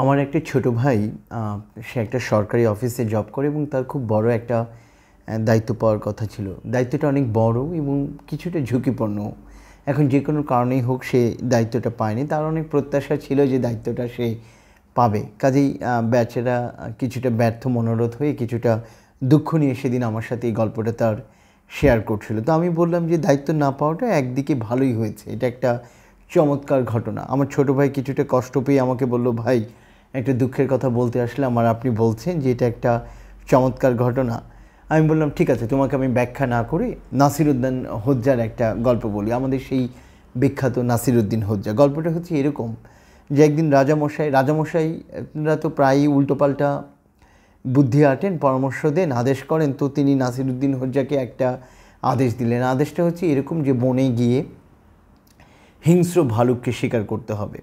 আমার একটা ছোট ভাই সে একটা সরকারি অফিসে জব করে এবং তার খুব বড় একটা দায়িত্ব পাওয়ার কথা ছিল দায়িত্বটা অনেক বড় এবং কিছুটা ঝুঁকিপূর্ণ এখন যে কোনো কারণেই হোক সে দায়িত্বটা পায়নি তার অনেক প্রত্যাশা ছিল যে দায়িত্বটা সে পাবে কাজেই ব্যাচেরা কিছুটা ব্যর্থ মনোরথ হয়ে কিছুটা দুঃখ নিয়ে সেদিন আমার সাথে এই গল্পটা তার শেয়ার করছিল তো আমি বললাম যে দায়িত্ব না পাওয়াটা একদিকে ভালোই হয়েছে এটা একটা চমৎকার ঘটনা আমার ছোট ভাই কিছুটা কষ্ট পেয়ে আমাকে বলল ভাই একটা দুঃখের কথা বলতে আসলাম আর আপনি বলছেন যে এটা একটা চমৎকার ঘটনা আমি বললাম ঠিক আছে তোমাকে আমি ব্যাখ্যা না করে নাসিরুদ্দিন হজ্জার একটা গল্প বলি আমাদের সেই বিখ্যাত নাসিরুদ্দিন হজ্জা গল্পটা হচ্ছে এরকম যে একদিন রাজামশাই রাজামশাইরা তো প্রায়ই উল্টোপাল্টা বুদ্ধি আটেন পরামর্শ দেন আদেশ করেন তো তিনি নাসিরুদ্দিন হজ্জাকে একটা আদেশ দিলেন আদেশটা হচ্ছে এরকম যে বনে গিয়ে হিংস্র ভালুককে স্বীকার করতে হবে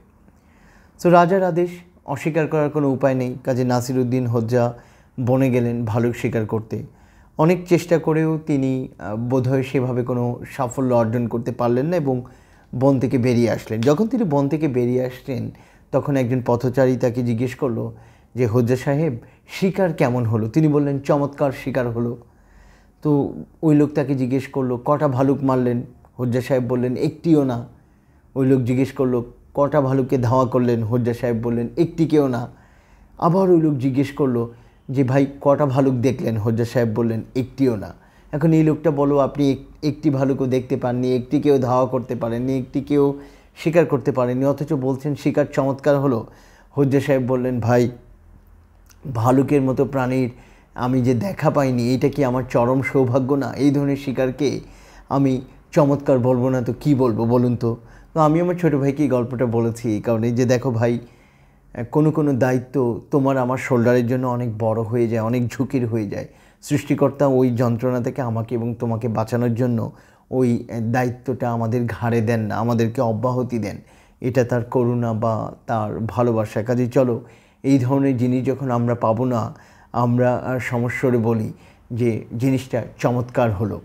তো রাজার আদেশ অস্বীকার করার কোনো উপায় নেই কাজে নাসিরুদ্দিন হজ্জা বনে গেলেন ভালুক শিকার করতে অনেক চেষ্টা করেও তিনি বোধহয় সেভাবে কোনো সাফল্য অর্জন করতে পারলেন না এবং বন থেকে বেরিয়ে আসলেন যখন তিনি বন থেকে বেরিয়ে আসলেন তখন একজন পথচারী তাকে জিজ্ঞেস করলো যে হজ্জা সাহেব শিকার কেমন হলো তিনি বললেন চমৎকার শিকার হলো তো ওই লোক তাকে জিজ্ঞেস করলো কটা ভালুক মারলেন হজ্জা সাহেব বললেন একটিও না ওই লোক জিজ্ঞেস করলো কটা ভালুককে ধাওয়া করলেন হজ্জা সাহেব বললেন একটি কেউ না আবার ওই লোক জিজ্ঞেস করলো যে ভাই কটা ভালুক দেখলেন হজ্জা সাহেব বললেন একটিও না এখন এই লোকটা বলো আপনি একটি ভালুকও দেখতে পাননি একটি কেউ ধাওয়া করতে পারেননি একটি কেউ শিকার করতে পারেনি অথচ বলছেন শিকার চমৎকার হলো হজ্জা সাহেব বললেন ভাই ভালুকের মতো প্রাণীর আমি যে দেখা পাইনি এটা কি আমার চরম সৌভাগ্য না এই ধরনের শিকারকে আমি চমৎকার বলবো না তো কি বলবো বলুন তো তো আমি আমার ছোটো ভাইকে এই গল্পটা বলেছি এই কারণে যে দেখো ভাই কোনো কোনো দায়িত্ব তোমার আমার শোল্ডারের জন্য অনেক বড় হয়ে যায় অনেক ঝুঁকির হয়ে যায় সৃষ্টিকর্তা ওই যন্ত্রণা থেকে আমাকে এবং তোমাকে বাঁচানোর জন্য ওই দায়িত্বটা আমাদের ঘাড়ে দেন না আমাদেরকে অব্যাহতি দেন এটা তার করুণা বা তার ভালোবাসা কাজে চলো এই ধরনের জিনিস যখন আমরা পাবো না আমরা সমস্যরে বলি যে জিনিসটা চমৎকার হলো